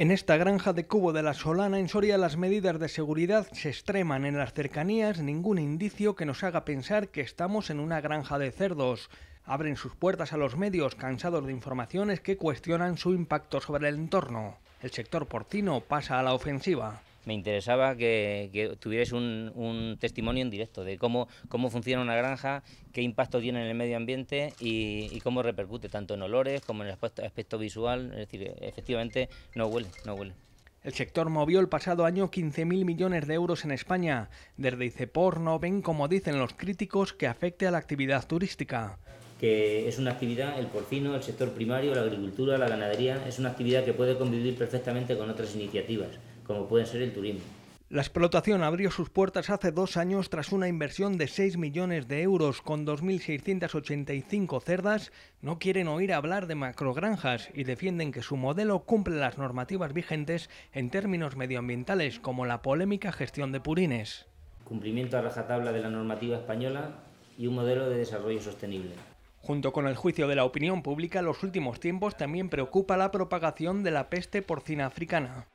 En esta granja de Cubo de la Solana, en Soria, las medidas de seguridad se extreman. En las cercanías, ningún indicio que nos haga pensar que estamos en una granja de cerdos. Abren sus puertas a los medios cansados de informaciones que cuestionan su impacto sobre el entorno. El sector porcino pasa a la ofensiva me interesaba que, tuvierais un, testimonio en directo de cómo, cómo funciona una granja, qué impacto tiene en el medio ambiente y, cómo repercute tanto en olores como en el aspecto, visual. Es decir, efectivamente no huele, no huele. El sector movió el pasado año 15.000 millones de euros en España. Desde ICEPOR no ven, como dicen los críticos, que afecte a la actividad turística. Que es una actividad, el porcino, el sector primario, la agricultura, la ganadería, es una actividad que puede convivir perfectamente con otras iniciativas como puede ser el turismo. La explotación abrió sus puertas hace dos años tras una inversión de 6 millones de euros con 2.685 cerdas. No quieren oír hablar de macrogranjas y defienden que su modelo cumple las normativas vigentes en términos medioambientales, como la polémica gestión de purines. Cumplimiento a rajatabla de la normativa española y un modelo de desarrollo sostenible. Junto con el juicio de la opinión pública, los últimos tiempos también preocupa la propagación de la peste porcina africana.